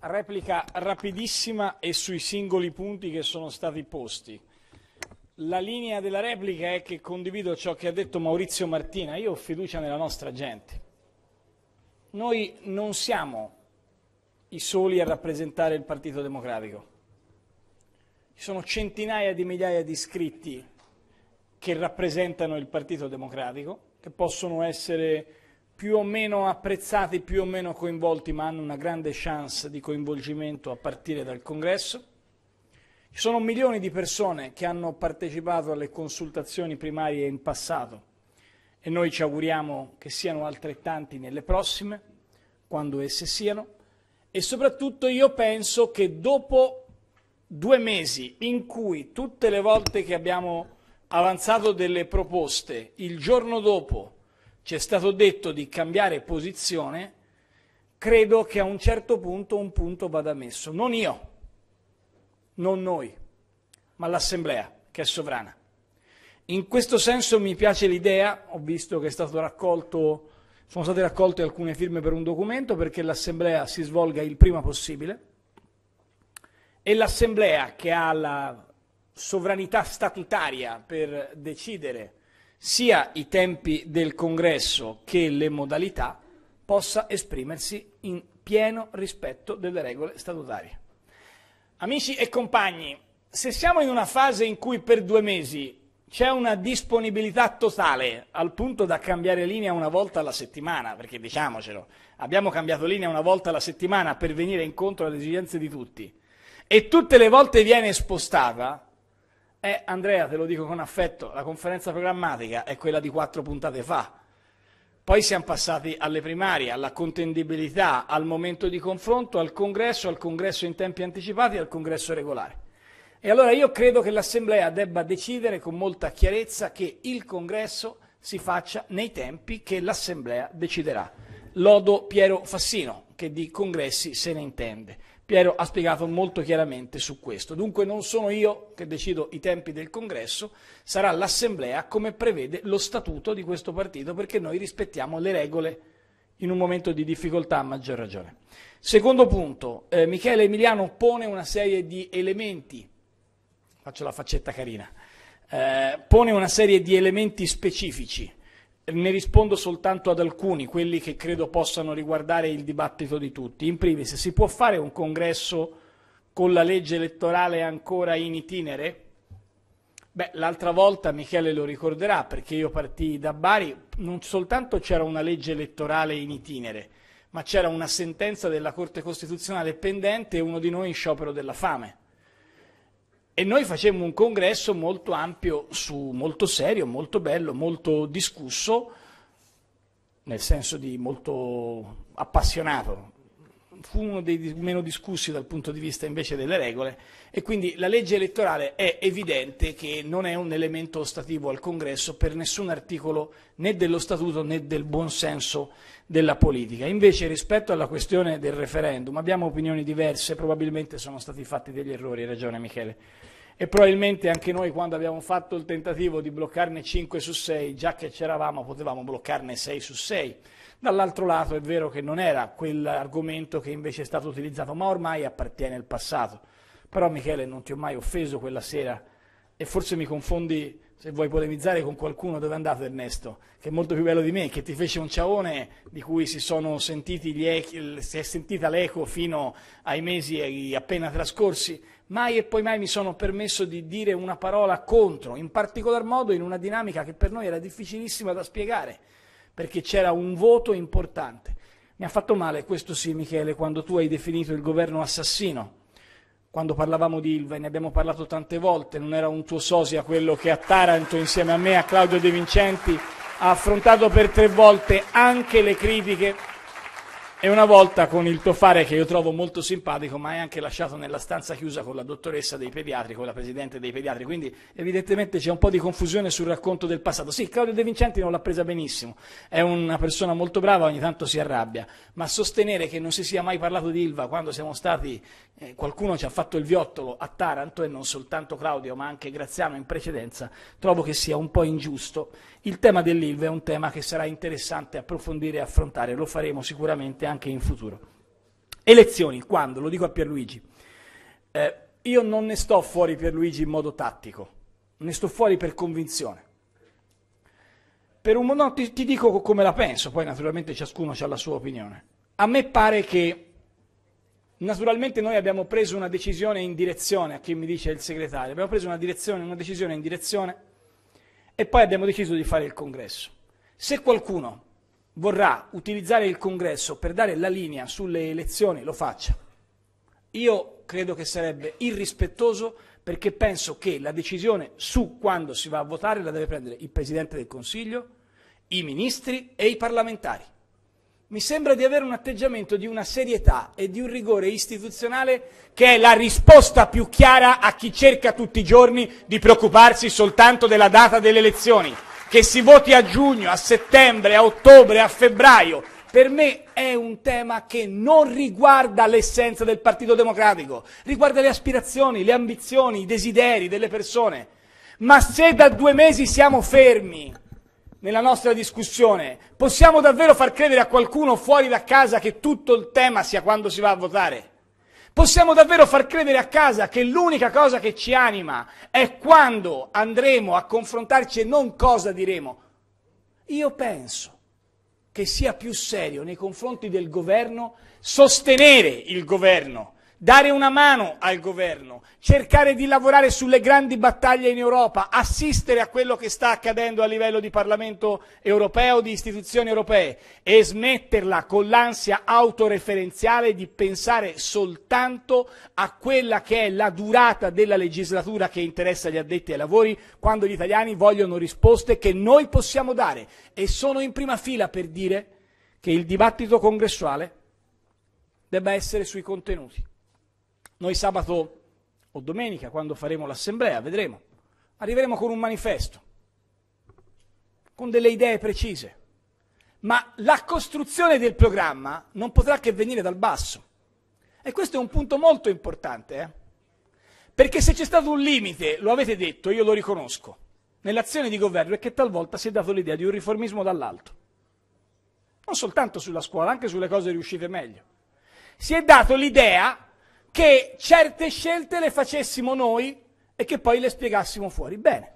Replica rapidissima e sui singoli punti che sono stati posti. La linea della replica è che condivido ciò che ha detto Maurizio Martina, io ho fiducia nella nostra gente. Noi non siamo i soli a rappresentare il Partito Democratico. Ci sono centinaia di migliaia di iscritti che rappresentano il Partito Democratico, che possono essere più o meno apprezzati, più o meno coinvolti, ma hanno una grande chance di coinvolgimento a partire dal congresso. Ci sono milioni di persone che hanno partecipato alle consultazioni primarie in passato e noi ci auguriamo che siano altrettanti nelle prossime, quando esse siano, e soprattutto io penso che dopo due mesi in cui tutte le volte che abbiamo avanzato delle proposte, il giorno dopo ci è stato detto di cambiare posizione, credo che a un certo punto un punto vada messo. Non io, non noi, ma l'Assemblea, che è sovrana. In questo senso mi piace l'idea, ho visto che raccolto, sono state raccolte alcune firme per un documento perché l'Assemblea si svolga il prima possibile e l'Assemblea che ha la sovranità statutaria per decidere sia i tempi del congresso che le modalità possa esprimersi in pieno rispetto delle regole statutarie. Amici e compagni, se siamo in una fase in cui per due mesi c'è una disponibilità totale al punto da cambiare linea una volta alla settimana, perché diciamocelo, abbiamo cambiato linea una volta alla settimana per venire incontro alle esigenze di tutti, e tutte le volte viene spostata, eh, Andrea, te lo dico con affetto, la conferenza programmatica è quella di quattro puntate fa. Poi siamo passati alle primarie, alla contendibilità, al momento di confronto, al congresso, al congresso in tempi anticipati e al congresso regolare. E allora io credo che l'Assemblea debba decidere con molta chiarezza che il congresso si faccia nei tempi che l'Assemblea deciderà. Lodo Piero Fassino, che di congressi se ne intende. Piero ha spiegato molto chiaramente su questo. Dunque non sono io che decido i tempi del congresso, sarà l'assemblea come prevede lo statuto di questo partito perché noi rispettiamo le regole in un momento di difficoltà a maggior ragione. Secondo punto, eh, Michele Emiliano pone una serie di elementi, faccio la faccetta carina, eh, pone una serie di elementi specifici ne rispondo soltanto ad alcuni, quelli che credo possano riguardare il dibattito di tutti. In primis, si può fare un congresso con la legge elettorale ancora in itinere? Beh, l'altra volta Michele lo ricorderà perché io partii da Bari, non soltanto c'era una legge elettorale in itinere, ma c'era una sentenza della Corte Costituzionale pendente e uno di noi in sciopero della fame. E noi facemmo un congresso molto ampio, su, molto serio, molto bello, molto discusso, nel senso di molto appassionato, fu uno dei meno discussi dal punto di vista invece delle regole e quindi la legge elettorale è evidente che non è un elemento ostativo al congresso per nessun articolo né dello statuto né del buon senso della politica. Invece rispetto alla questione del referendum abbiamo opinioni diverse, probabilmente sono stati fatti degli errori, hai ragione Michele. E probabilmente anche noi quando abbiamo fatto il tentativo di bloccarne 5 su 6, già che c'eravamo potevamo bloccarne 6 su 6 Dall'altro lato è vero che non era quell'argomento che invece è stato utilizzato, ma ormai appartiene al passato. Però Michele non ti ho mai offeso quella sera e forse mi confondi se vuoi polemizzare con qualcuno dove è andato Ernesto, che è molto più bello di me, che ti fece un ciaone di cui si, echi, si è sentita l'eco fino ai mesi appena trascorsi. Mai e poi mai mi sono permesso di dire una parola contro, in particolar modo in una dinamica che per noi era difficilissima da spiegare perché c'era un voto importante. Mi ha fatto male questo sì, Michele, quando tu hai definito il governo assassino. Quando parlavamo di Ilva, ne abbiamo parlato tante volte, non era un tuo sosia quello che a Taranto, insieme a me, a Claudio De Vincenti, ha affrontato per tre volte anche le critiche e una volta con il tuo fare che io trovo molto simpatico, ma hai anche lasciato nella stanza chiusa con la dottoressa dei pediatri, con la presidente dei pediatri, quindi evidentemente c'è un po' di confusione sul racconto del passato. Sì, Claudio De Vincenti non l'ha presa benissimo, è una persona molto brava, ogni tanto si arrabbia, ma sostenere che non si sia mai parlato di Ilva quando siamo stati, eh, qualcuno ci ha fatto il viottolo a Taranto e non soltanto Claudio, ma anche Graziano in precedenza, trovo che sia un po' ingiusto. Il tema dell'Ilva è un tema che sarà interessante approfondire e affrontare, lo faremo sicuramente anche in futuro. Elezioni, quando? Lo dico a Pierluigi. Eh, io non ne sto fuori Pierluigi in modo tattico, ne sto fuori per convinzione. Per un momento ti, ti dico come la penso, poi naturalmente ciascuno ha la sua opinione. A me pare che Naturalmente noi abbiamo preso una decisione in direzione, a chi mi dice il segretario, abbiamo preso una, una, decisione in direzione e poi abbiamo deciso di fare il congresso. Se qualcuno vorrà utilizzare il congresso per dare la linea sulle elezioni, lo faccia. Io credo che sarebbe irrispettoso perché penso che la decisione su quando si va a votare la deve prendere il Presidente del Consiglio, i ministri e i parlamentari. Mi sembra di avere un atteggiamento di una serietà e di un rigore istituzionale che è la risposta più chiara a chi cerca tutti i giorni di preoccuparsi soltanto della data delle elezioni che si voti a giugno, a settembre, a ottobre, a febbraio, per me è un tema che non riguarda l'essenza del Partito Democratico, riguarda le aspirazioni, le ambizioni, i desideri delle persone. Ma se da due mesi siamo fermi nella nostra discussione, possiamo davvero far credere a qualcuno fuori da casa che tutto il tema sia quando si va a votare? Possiamo davvero far credere a casa che l'unica cosa che ci anima è quando andremo a confrontarci e non cosa diremo. Io penso che sia più serio nei confronti del governo sostenere il governo dare una mano al governo, cercare di lavorare sulle grandi battaglie in Europa, assistere a quello che sta accadendo a livello di Parlamento europeo, di istituzioni europee e smetterla con l'ansia autoreferenziale di pensare soltanto a quella che è la durata della legislatura che interessa gli addetti ai lavori quando gli italiani vogliono risposte che noi possiamo dare e sono in prima fila per dire che il dibattito congressuale debba essere sui contenuti. Noi sabato o domenica, quando faremo l'assemblea, vedremo, arriveremo con un manifesto, con delle idee precise, ma la costruzione del programma non potrà che venire dal basso. E questo è un punto molto importante, eh? perché se c'è stato un limite, lo avete detto, io lo riconosco, nell'azione di governo è che talvolta si è dato l'idea di un riformismo dall'alto, non soltanto sulla scuola, anche sulle cose riuscite meglio. Si è dato l'idea che certe scelte le facessimo noi e che poi le spiegassimo fuori. Bene,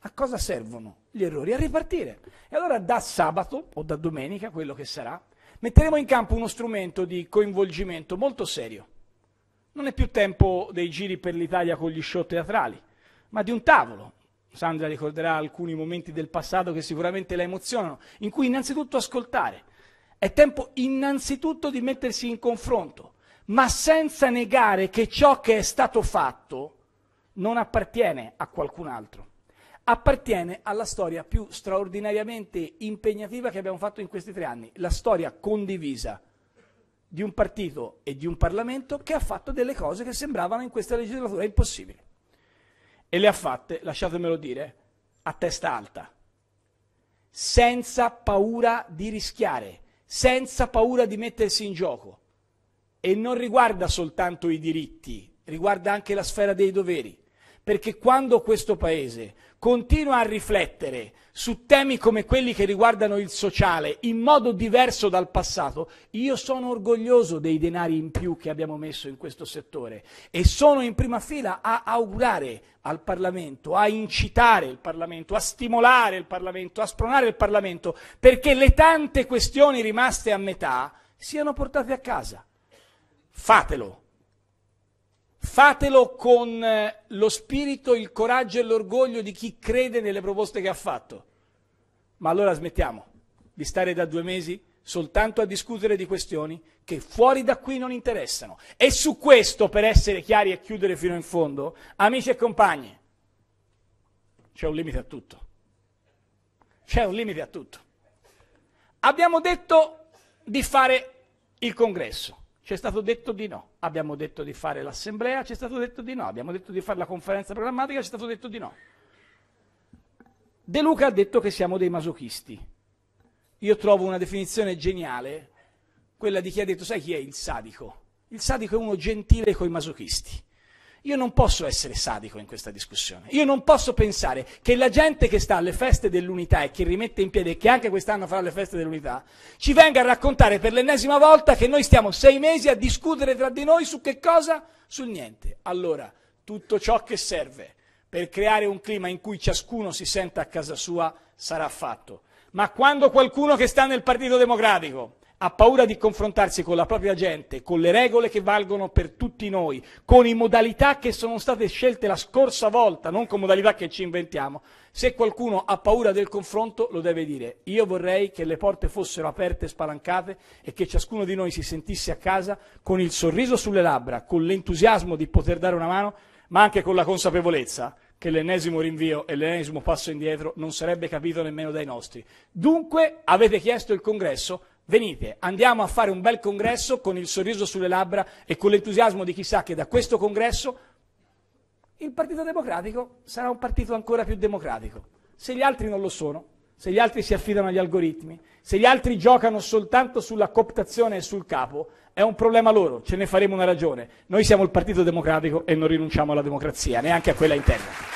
a cosa servono gli errori? A ripartire. E allora da sabato o da domenica, quello che sarà, metteremo in campo uno strumento di coinvolgimento molto serio. Non è più tempo dei giri per l'Italia con gli show teatrali, ma di un tavolo. Sandra ricorderà alcuni momenti del passato che sicuramente la emozionano, in cui innanzitutto ascoltare. È tempo innanzitutto di mettersi in confronto, ma senza negare che ciò che è stato fatto non appartiene a qualcun altro, appartiene alla storia più straordinariamente impegnativa che abbiamo fatto in questi tre anni, la storia condivisa di un partito e di un Parlamento che ha fatto delle cose che sembravano in questa legislatura impossibili. E le ha fatte, lasciatemelo dire, a testa alta, senza paura di rischiare, senza paura di mettersi in gioco e non riguarda soltanto i diritti, riguarda anche la sfera dei doveri, perché quando questo Paese continua a riflettere su temi come quelli che riguardano il sociale in modo diverso dal passato, io sono orgoglioso dei denari in più che abbiamo messo in questo settore e sono in prima fila a augurare al Parlamento, a incitare il Parlamento, a stimolare il Parlamento, a spronare il Parlamento, perché le tante questioni rimaste a metà siano portate a casa. Fatelo. Fatelo con eh, lo spirito, il coraggio e l'orgoglio di chi crede nelle proposte che ha fatto. Ma allora smettiamo di stare da due mesi soltanto a discutere di questioni che fuori da qui non interessano. E su questo, per essere chiari e chiudere fino in fondo, amici e compagni, c'è un limite a tutto. C'è un limite a tutto. Abbiamo detto di fare il congresso. Ci è stato detto di no, abbiamo detto di fare l'assemblea, ci è stato detto di no, abbiamo detto di fare la conferenza programmatica, ci è stato detto di no. De Luca ha detto che siamo dei masochisti. Io trovo una definizione geniale, quella di chi ha detto, sai chi è il sadico? Il sadico è uno gentile coi masochisti. Io non posso essere sadico in questa discussione. Io non posso pensare che la gente che sta alle feste dell'unità e che rimette in piedi e che anche quest'anno farà le feste dell'unità ci venga a raccontare per l'ennesima volta che noi stiamo sei mesi a discutere tra di noi su che cosa? Sul niente. Allora, tutto ciò che serve per creare un clima in cui ciascuno si senta a casa sua sarà fatto. Ma quando qualcuno che sta nel Partito Democratico ha paura di confrontarsi con la propria gente, con le regole che valgono per tutti noi, con i modalità che sono state scelte la scorsa volta, non con modalità che ci inventiamo. Se qualcuno ha paura del confronto lo deve dire. Io vorrei che le porte fossero aperte e spalancate e che ciascuno di noi si sentisse a casa con il sorriso sulle labbra, con l'entusiasmo di poter dare una mano, ma anche con la consapevolezza che l'ennesimo rinvio e l'ennesimo passo indietro non sarebbe capito nemmeno dai nostri. Dunque avete chiesto il congresso Venite, andiamo a fare un bel congresso con il sorriso sulle labbra e con l'entusiasmo di chi sa che da questo congresso il Partito Democratico sarà un partito ancora più democratico. Se gli altri non lo sono, se gli altri si affidano agli algoritmi, se gli altri giocano soltanto sulla cooptazione e sul capo, è un problema loro, ce ne faremo una ragione. Noi siamo il Partito Democratico e non rinunciamo alla democrazia, neanche a quella interna.